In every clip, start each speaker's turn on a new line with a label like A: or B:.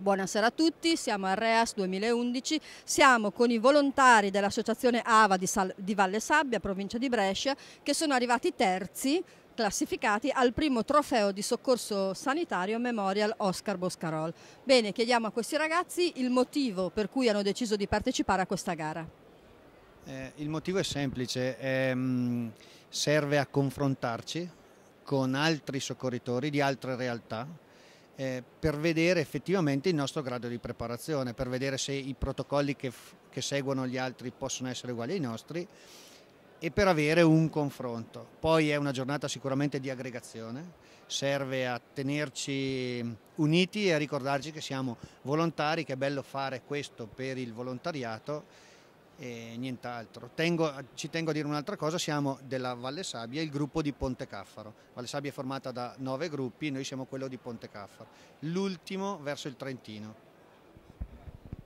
A: Buonasera a tutti, siamo a REAS 2011, siamo con i volontari dell'associazione AVA di, di Valle Sabbia, provincia di Brescia, che sono arrivati terzi classificati al primo trofeo di soccorso sanitario Memorial Oscar Boscarol. Bene, chiediamo a questi ragazzi il motivo per cui hanno deciso di partecipare a questa gara.
B: Eh, il motivo è semplice, ehm, serve a confrontarci con altri soccorritori di altre realtà eh, per vedere effettivamente il nostro grado di preparazione, per vedere se i protocolli che, che seguono gli altri possono essere uguali ai nostri e per avere un confronto. Poi è una giornata sicuramente di aggregazione, serve a tenerci uniti e a ricordarci che siamo volontari, che è bello fare questo per il volontariato e nient'altro. Tengo, ci tengo a dire un'altra cosa, siamo della Valle Sabbia, il gruppo di Ponte Caffaro. Valle Sabbia è formata da nove gruppi, noi siamo quello di Ponte Caffaro, l'ultimo verso il Trentino.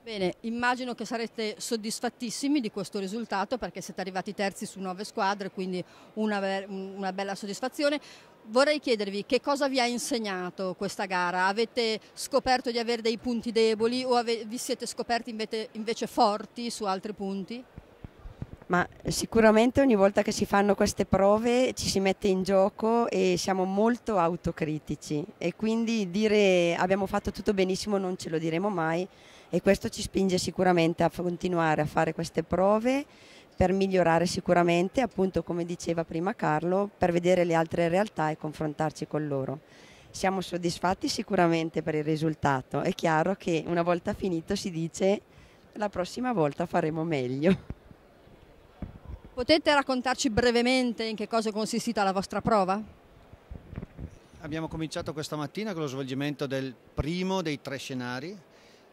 A: Bene, immagino che sarete soddisfattissimi di questo risultato perché siete arrivati terzi su nove squadre, quindi una, be una bella soddisfazione. Vorrei chiedervi che cosa vi ha insegnato questa gara? Avete scoperto di avere dei punti deboli o vi siete scoperti invece, invece forti su altri punti?
C: Ma sicuramente ogni volta che si fanno queste prove ci si mette in gioco e siamo molto autocritici e quindi dire abbiamo fatto tutto benissimo non ce lo diremo mai e questo ci spinge sicuramente a continuare a fare queste prove per migliorare sicuramente, appunto come diceva prima Carlo, per vedere le altre realtà e confrontarci con loro. Siamo soddisfatti sicuramente per il risultato, è chiaro che una volta finito si dice la prossima volta faremo meglio.
A: Potete raccontarci brevemente in che cosa è consistita la vostra prova?
B: Abbiamo cominciato questa mattina con lo svolgimento del primo dei tre scenari.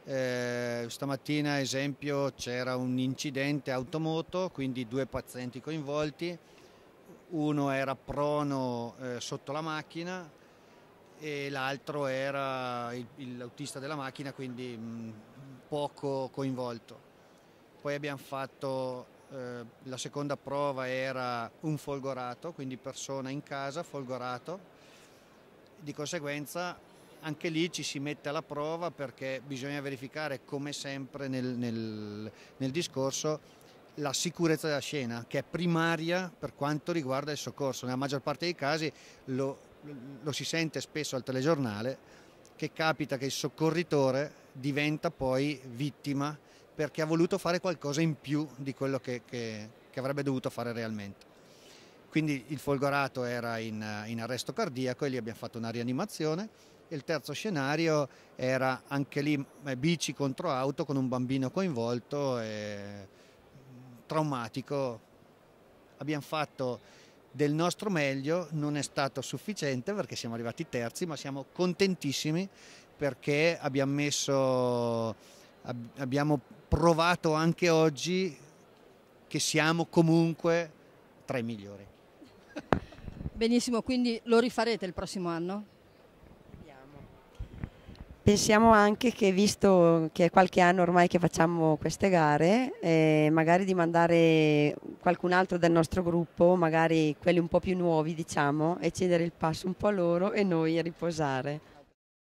B: Eh, stamattina, ad esempio, c'era un incidente automoto, quindi due pazienti coinvolti. Uno era prono eh, sotto la macchina e l'altro era l'autista della macchina, quindi mh, mm, poco coinvolto. Poi abbiamo fatto eh, la seconda prova era un folgorato, quindi persona in casa, folgorato, di conseguenza anche lì ci si mette alla prova perché bisogna verificare come sempre nel, nel, nel discorso la sicurezza della scena che è primaria per quanto riguarda il soccorso. Nella maggior parte dei casi lo, lo si sente spesso al telegiornale che capita che il soccorritore diventa poi vittima perché ha voluto fare qualcosa in più di quello che, che, che avrebbe dovuto fare realmente. Quindi il folgorato era in, in arresto cardiaco e lì abbiamo fatto una rianimazione e il terzo scenario era anche lì eh, bici contro auto con un bambino coinvolto e mm, traumatico. Abbiamo fatto del nostro meglio, non è stato sufficiente perché siamo arrivati terzi, ma siamo contentissimi perché abbiamo messo abbiamo provato anche oggi che siamo comunque tra i migliori.
A: Benissimo, quindi lo rifarete il prossimo anno?
C: Pensiamo anche che visto che è qualche anno ormai che facciamo queste gare, eh, magari di mandare qualcun altro del nostro gruppo, magari quelli un po' più nuovi diciamo, e cedere il passo un po' a loro e noi a riposare.